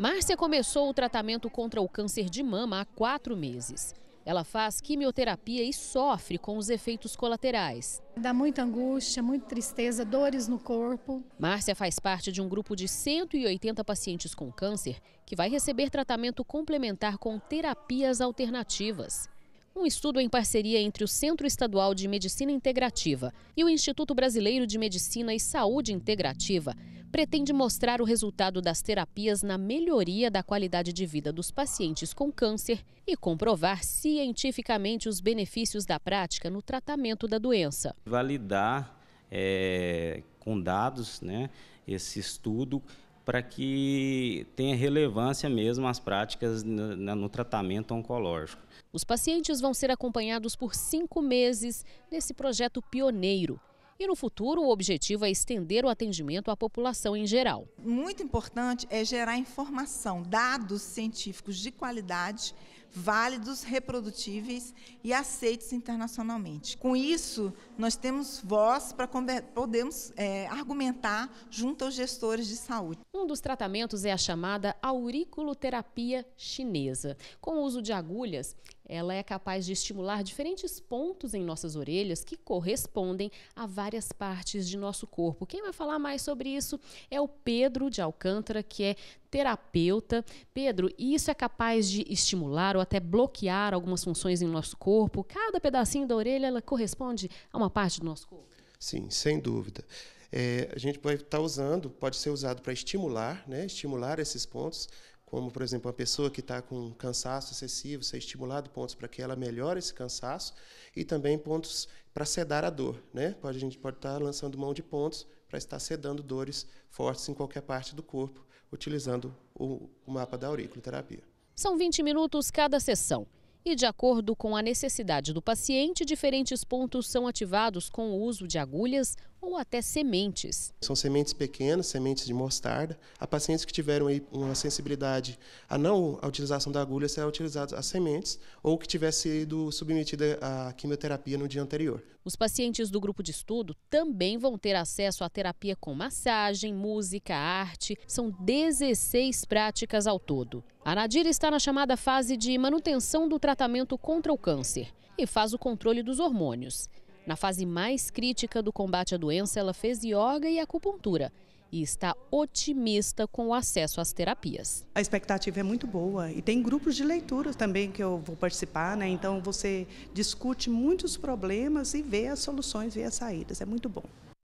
Márcia começou o tratamento contra o câncer de mama há quatro meses. Ela faz quimioterapia e sofre com os efeitos colaterais. Dá muita angústia, muita tristeza, dores no corpo. Márcia faz parte de um grupo de 180 pacientes com câncer que vai receber tratamento complementar com terapias alternativas. Um estudo em parceria entre o Centro Estadual de Medicina Integrativa e o Instituto Brasileiro de Medicina e Saúde Integrativa pretende mostrar o resultado das terapias na melhoria da qualidade de vida dos pacientes com câncer e comprovar cientificamente os benefícios da prática no tratamento da doença. Validar é, com dados né, esse estudo para que tenha relevância mesmo as práticas no, no, tratamento oncológico. Os pacientes vão ser acompanhados por cinco meses nesse projeto pioneiro e no futuro, o objetivo é estender o atendimento à população em geral. Muito importante é gerar informação, dados científicos de qualidade válidos, reprodutíveis e aceitos internacionalmente. Com isso, nós temos voz para podermos é, argumentar junto aos gestores de saúde. Um dos tratamentos é a chamada auriculoterapia chinesa. Com o uso de agulhas, ela é capaz de estimular diferentes pontos em nossas orelhas que correspondem a várias partes de nosso corpo. Quem vai falar mais sobre isso é o Pedro de Alcântara, que é terapeuta. Pedro, isso é capaz de estimular ou até bloquear algumas funções em nosso corpo? Cada pedacinho da orelha ela corresponde a uma parte do nosso corpo? Sim, sem dúvida. É, a gente pode estar tá usando, pode ser usado para estimular, né? estimular esses pontos, como, por exemplo, uma pessoa que está com cansaço excessivo, ser estimulado pontos para que ela melhore esse cansaço, e também pontos para sedar a dor. Né? Pode, a gente pode estar tá lançando mão de pontos para estar sedando dores fortes em qualquer parte do corpo, utilizando o, o mapa da auriculoterapia. São 20 minutos cada sessão. E de acordo com a necessidade do paciente, diferentes pontos são ativados com o uso de agulhas, ou até sementes. São sementes pequenas, sementes de mostarda. a pacientes que tiveram uma sensibilidade a não a utilização da agulha será utilizadas as sementes ou que tivesse sido submetida à quimioterapia no dia anterior. Os pacientes do grupo de estudo também vão ter acesso à terapia com massagem, música, arte. São 16 práticas ao todo. A Nadira está na chamada fase de manutenção do tratamento contra o câncer e faz o controle dos hormônios. Na fase mais crítica do combate à doença, ela fez yoga e acupuntura e está otimista com o acesso às terapias. A expectativa é muito boa e tem grupos de leitura também que eu vou participar, né? Então você discute muitos problemas e vê as soluções, vê as saídas. É muito bom.